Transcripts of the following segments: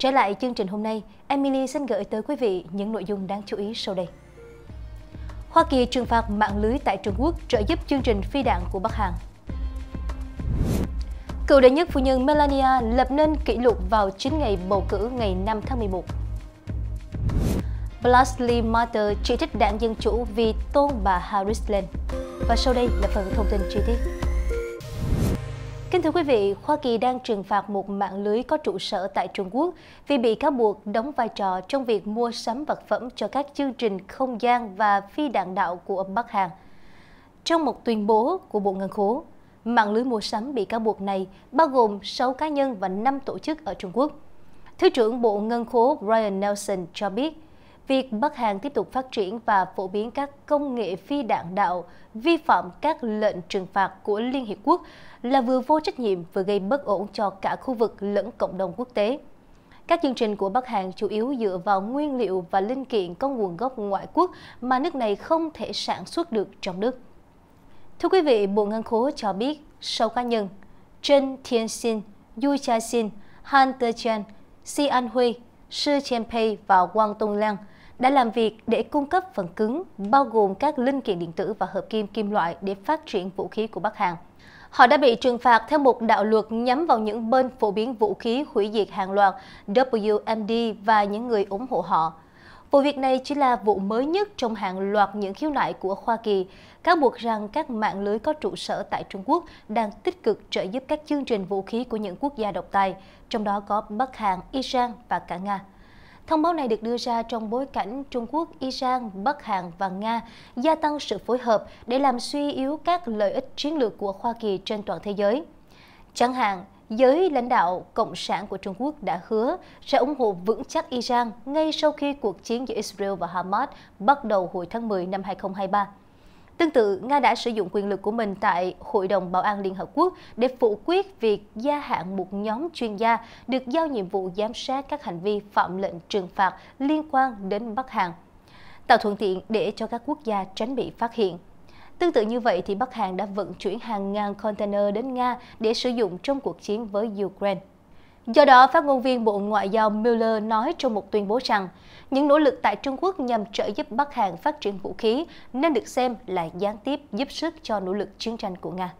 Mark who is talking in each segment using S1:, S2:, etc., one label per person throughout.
S1: Trở lại chương trình hôm nay, Emily xin gửi tới quý vị những nội dung đáng chú ý sau đây. Hoa Kỳ trừng phạt mạng lưới tại Trung Quốc trợ giúp chương trình phi đạn của Bắc Hàn. Cựu đệ nhất phu nhân Melania lập nên kỷ lục vào 9 ngày bầu cử ngày 5 tháng 11. Blastley Matter chỉ trích đảng Dân Chủ vì tôn bà Harris lên. Và sau đây là phần thông tin chi tiết. Kính thưa quý vị, Hoa Kỳ đang trừng phạt một mạng lưới có trụ sở tại Trung Quốc vì bị cáo buộc đóng vai trò trong việc mua sắm vật phẩm cho các chương trình không gian và phi đạn đạo của Bắc Hàn. Trong một tuyên bố của Bộ Ngân khố, mạng lưới mua sắm bị cáo buộc này bao gồm 6 cá nhân và 5 tổ chức ở Trung Quốc. Thứ trưởng Bộ Ngân khố Brian Nelson cho biết, Việc Bắc Hàn tiếp tục phát triển và phổ biến các công nghệ phi đạn đạo, vi phạm các lệnh trừng phạt của Liên Hiệp Quốc là vừa vô trách nhiệm vừa gây bất ổn cho cả khu vực lẫn cộng đồng quốc tế. Các chương trình của Bắc Hàn chủ yếu dựa vào nguyên liệu và linh kiện có nguồn gốc ngoại quốc mà nước này không thể sản xuất được trong nước. Thưa quý vị, Bộ Ngân khố cho biết, sau cá nhân, Thiên Sinh, Yu Cha Chaxin, Han Techan, Si An Hui Shi Chenpei và Wang Tongliang đã làm việc để cung cấp phần cứng, bao gồm các linh kiện điện tử và hợp kim kim loại để phát triển vũ khí của Bắc Hàn. Họ đã bị trừng phạt theo một đạo luật nhắm vào những bên phổ biến vũ khí hủy diệt hàng loạt WMD và những người ủng hộ họ. Vụ việc này chỉ là vụ mới nhất trong hàng loạt những khiếu nại của Hoa Kỳ, cáo buộc rằng các mạng lưới có trụ sở tại Trung Quốc đang tích cực trợ giúp các chương trình vũ khí của những quốc gia độc tài, trong đó có Bắc Hàn, Iran và cả Nga. Thông báo này được đưa ra trong bối cảnh Trung Quốc, Iran, Bắc Hàn và Nga gia tăng sự phối hợp để làm suy yếu các lợi ích chiến lược của Hoa Kỳ trên toàn thế giới. Chẳng hạn, giới lãnh đạo Cộng sản của Trung Quốc đã hứa sẽ ủng hộ vững chắc Iran ngay sau khi cuộc chiến giữa Israel và Hamas bắt đầu hồi tháng 10 năm 2023. Tương tự, Nga đã sử dụng quyền lực của mình tại Hội đồng Bảo an Liên Hợp Quốc để phủ quyết việc gia hạn một nhóm chuyên gia được giao nhiệm vụ giám sát các hành vi phạm lệnh trừng phạt liên quan đến Bắc Hàn, tạo thuận tiện để cho các quốc gia tránh bị phát hiện. Tương tự như vậy, thì Bắc Hàn đã vận chuyển hàng ngàn container đến Nga để sử dụng trong cuộc chiến với Ukraine. Do đó, phát ngôn viên Bộ Ngoại giao Mueller nói trong một tuyên bố rằng những nỗ lực tại Trung Quốc nhằm trợ giúp Bắc Hàn phát triển vũ khí nên được xem là gián tiếp giúp sức cho nỗ lực chiến tranh của Nga.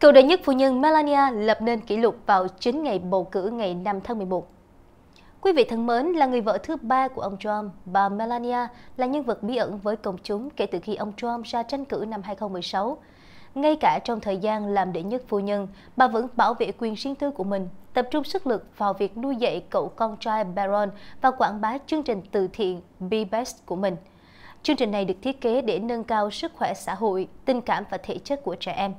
S1: Cựu đệ nhất phu nhân Melania lập nên kỷ lục vào 9 ngày bầu cử ngày 5 tháng 11. Quý vị thân mến, là người vợ thứ ba của ông Trump, bà Melania là nhân vật bí ẩn với công chúng kể từ khi ông Trump ra tranh cử năm 2016. Ngay cả trong thời gian làm đệ nhất phu nhân, bà vẫn bảo vệ quyền riêng tư của mình, tập trung sức lực vào việc nuôi dạy cậu con trai Baron và quảng bá chương trình từ thiện Be Best của mình. Chương trình này được thiết kế để nâng cao sức khỏe xã hội, tình cảm và thể chất của trẻ em.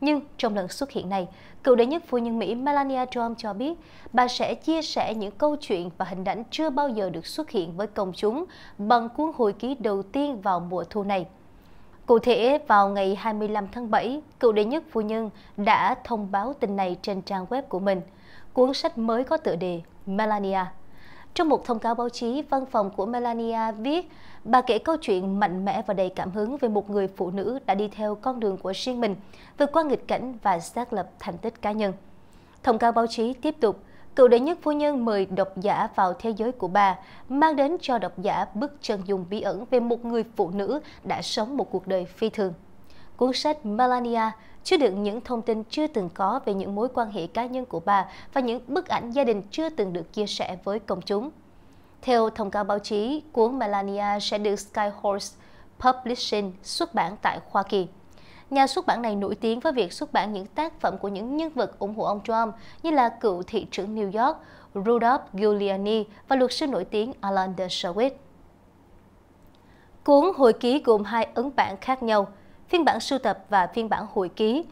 S1: Nhưng trong lần xuất hiện này, cựu đệ nhất phu nhân Mỹ Melania Trump cho biết bà sẽ chia sẻ những câu chuyện và hình ảnh chưa bao giờ được xuất hiện với công chúng bằng cuốn hồi ký đầu tiên vào mùa thu này. Cụ thể, vào ngày 25 tháng 7, cựu đệ nhất phu nhân đã thông báo tin này trên trang web của mình. Cuốn sách mới có tựa đề Melania. Trong một thông cáo báo chí, văn phòng của Melania viết Bà kể câu chuyện mạnh mẽ và đầy cảm hứng về một người phụ nữ đã đi theo con đường của riêng mình, vượt qua nghịch cảnh và xác lập thành tích cá nhân. Thông cáo báo chí tiếp tục, cựu đệ nhất phu nhân mời độc giả vào thế giới của bà, mang đến cho độc giả bức chân dung bí ẩn về một người phụ nữ đã sống một cuộc đời phi thường. Cuốn sách Melania chứa đựng những thông tin chưa từng có về những mối quan hệ cá nhân của bà và những bức ảnh gia đình chưa từng được chia sẻ với công chúng. Theo thông cáo báo chí, cuốn Melania sẽ được Skyhorse Publishing xuất bản tại Hoa Kỳ. Nhà xuất bản này nổi tiếng với việc xuất bản những tác phẩm của những nhân vật ủng hộ ông Trump như là cựu thị trưởng New York Rudolph Giuliani và luật sư nổi tiếng Alan Dershowitz. Cuốn hồi ký gồm hai ấn bản khác nhau, phiên bản sưu tập và phiên bản hồi ký.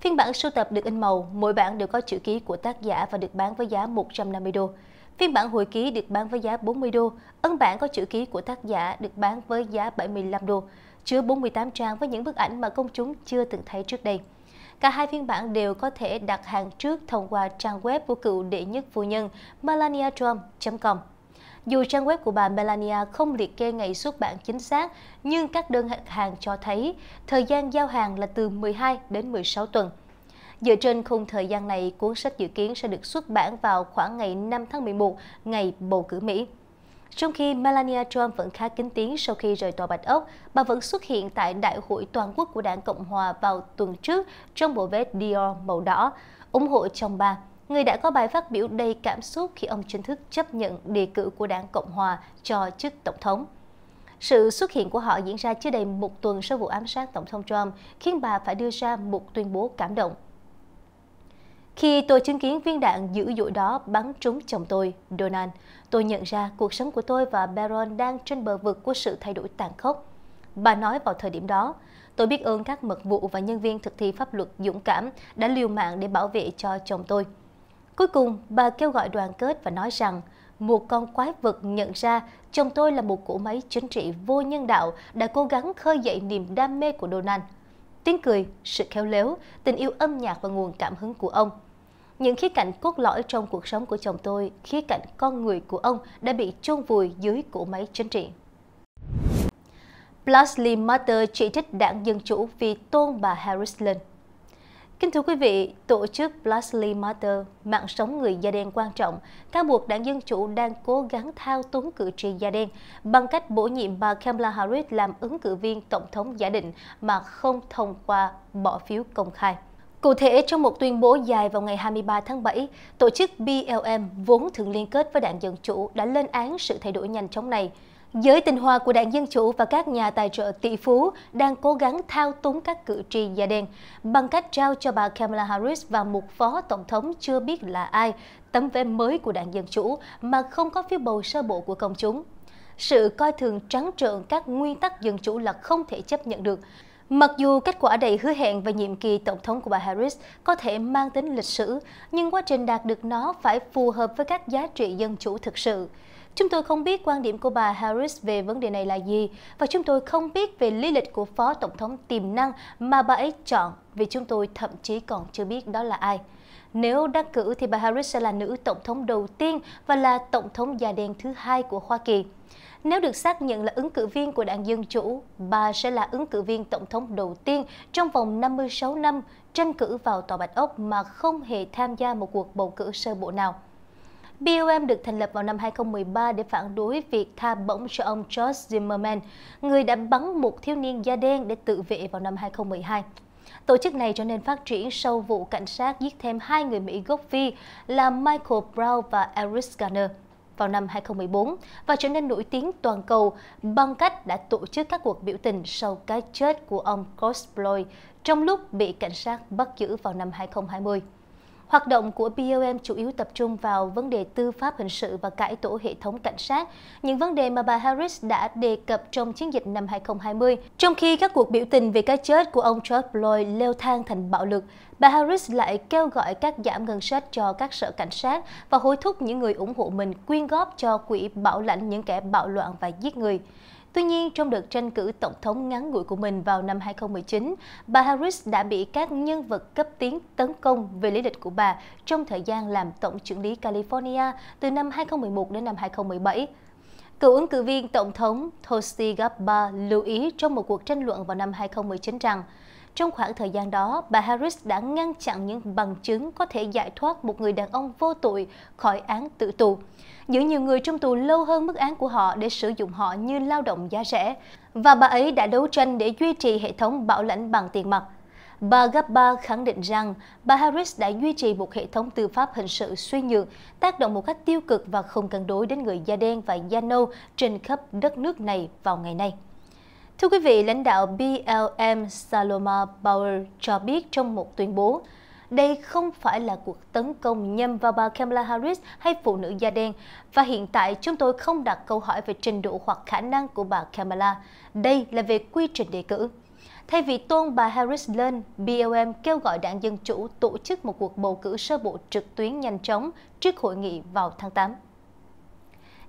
S1: Phiên bản sưu tập được in màu, mỗi bản đều có chữ ký của tác giả và được bán với giá 150 đô. Phiên bản hồi ký được bán với giá 40 đô, ấn bản có chữ ký của tác giả được bán với giá 75 đô, chứa 48 trang với những bức ảnh mà công chúng chưa từng thấy trước đây. Cả hai phiên bản đều có thể đặt hàng trước thông qua trang web của cựu đệ nhất phu nhân Melania Trump.com. Dù trang web của bà Melania không liệt kê ngày xuất bản chính xác, nhưng các đơn hàng cho thấy thời gian giao hàng là từ 12 đến 16 tuần. Dựa trên khung thời gian này, cuốn sách dự kiến sẽ được xuất bản vào khoảng ngày 5 tháng 11, ngày bầu cử Mỹ. Trong khi Melania Trump vẫn khá kín tiếng sau khi rời tòa Bạch Ốc, bà vẫn xuất hiện tại Đại hội Toàn quốc của Đảng Cộng Hòa vào tuần trước trong bộ vest Dior màu đỏ, ủng hộ chồng bà, người đã có bài phát biểu đầy cảm xúc khi ông chính thức chấp nhận đề cử của Đảng Cộng Hòa cho chức Tổng thống. Sự xuất hiện của họ diễn ra chưa đầy một tuần sau vụ ám sát Tổng thống Trump, khiến bà phải đưa ra một tuyên bố cảm động. Khi tôi chứng kiến viên đạn dữ dội đó bắn trúng chồng tôi, Donald, tôi nhận ra cuộc sống của tôi và Baron đang trên bờ vực của sự thay đổi tàn khốc. Bà nói vào thời điểm đó, tôi biết ơn các mật vụ và nhân viên thực thi pháp luật dũng cảm đã liều mạng để bảo vệ cho chồng tôi. Cuối cùng, bà kêu gọi đoàn kết và nói rằng một con quái vật nhận ra chồng tôi là một cỗ máy chính trị vô nhân đạo đã cố gắng khơi dậy niềm đam mê của Donald tiếng cười, sự khéo léo, tình yêu âm nhạc và nguồn cảm hứng của ông. Những khía cạnh cốt lõi trong cuộc sống của chồng tôi, khía cạnh con người của ông đã bị chôn vùi dưới cỗ máy chính trị. Blasley Matter chỉ trích đảng Dân Chủ vì tôn bà Harris lên. Kính thưa quý vị, tổ chức Black Lives Matter, mạng sống người da đen quan trọng, cáo buộc đảng Dân Chủ đang cố gắng thao túng cử tri da đen bằng cách bổ nhiệm bà Kamala Harris làm ứng cử viên Tổng thống giả định mà không thông qua bỏ phiếu công khai. Cụ thể, trong một tuyên bố dài vào ngày 23 tháng 7, tổ chức BLM vốn thường liên kết với đảng Dân Chủ đã lên án sự thay đổi nhanh chóng này – Giới tinh hoa của đảng Dân Chủ và các nhà tài trợ tỷ phú đang cố gắng thao túng các cử tri da đen bằng cách trao cho bà Kamala Harris và một phó tổng thống chưa biết là ai tấm vé mới của đảng Dân Chủ mà không có phiếu bầu sơ bộ của công chúng. Sự coi thường trắng trợn các nguyên tắc dân chủ là không thể chấp nhận được. Mặc dù kết quả đầy hứa hẹn về nhiệm kỳ tổng thống của bà Harris có thể mang tính lịch sử, nhưng quá trình đạt được nó phải phù hợp với các giá trị dân chủ thực sự. Chúng tôi không biết quan điểm của bà Harris về vấn đề này là gì và chúng tôi không biết về lý lịch của Phó Tổng thống tiềm năng mà bà ấy chọn vì chúng tôi thậm chí còn chưa biết đó là ai. Nếu đắc cử thì bà Harris sẽ là nữ tổng thống đầu tiên và là tổng thống da đen thứ hai của Hoa Kỳ. Nếu được xác nhận là ứng cử viên của đảng Dân Chủ, bà sẽ là ứng cử viên tổng thống đầu tiên trong vòng 56 năm tranh cử vào Tòa Bạch Ốc mà không hề tham gia một cuộc bầu cử sơ bộ nào. BOM được thành lập vào năm 2013 để phản đối việc tha bổng cho ông George Zimmerman, người đã bắn một thiếu niên da đen để tự vệ vào năm 2012. Tổ chức này trở nên phát triển sau vụ cảnh sát giết thêm hai người Mỹ gốc Phi là Michael Brown và Eric Garner vào năm 2014 và trở nên nổi tiếng toàn cầu bằng cách đã tổ chức các cuộc biểu tình sau cái chết của ông George Floyd trong lúc bị cảnh sát bắt giữ vào năm 2020. Hoạt động của BOM chủ yếu tập trung vào vấn đề tư pháp hình sự và cải tổ hệ thống cảnh sát, những vấn đề mà bà Harris đã đề cập trong chiến dịch năm 2020. Trong khi các cuộc biểu tình về cái chết của ông George Floyd leo thang thành bạo lực, bà Harris lại kêu gọi các giảm ngân sách cho các sở cảnh sát và hối thúc những người ủng hộ mình quyên góp cho quỹ bảo lãnh những kẻ bạo loạn và giết người. Tuy nhiên, trong đợt tranh cử tổng thống ngắn ngủi của mình vào năm 2019, bà Harris đã bị các nhân vật cấp tiến tấn công về lý lịch của bà trong thời gian làm tổng trưởng lý California từ năm 2011 đến năm 2017. Cựu ứng cử viên Tổng thống Tulsi Gabbard lưu ý trong một cuộc tranh luận vào năm 2019 rằng trong khoảng thời gian đó, bà Harris đã ngăn chặn những bằng chứng có thể giải thoát một người đàn ông vô tội khỏi án tử tù. Giữ nhiều người trong tù lâu hơn mức án của họ để sử dụng họ như lao động giá rẻ. Và bà ấy đã đấu tranh để duy trì hệ thống bảo lãnh bằng tiền mặt. Bà Gabba khẳng định rằng bà Harris đã duy trì một hệ thống tư pháp hình sự suy nhược, tác động một cách tiêu cực và không cân đối đến người da đen và da nâu trên khắp đất nước này vào ngày nay. Thưa quý vị, lãnh đạo BLM Saloma Power cho biết trong một tuyên bố, đây không phải là cuộc tấn công nhằm vào bà Kamala Harris hay phụ nữ da đen và hiện tại chúng tôi không đặt câu hỏi về trình độ hoặc khả năng của bà Kamala. Đây là về quy trình đề cử. Thay vì tôn bà Harris lên, BLM kêu gọi đảng Dân Chủ tổ chức một cuộc bầu cử sơ bộ trực tuyến nhanh chóng trước hội nghị vào tháng 8.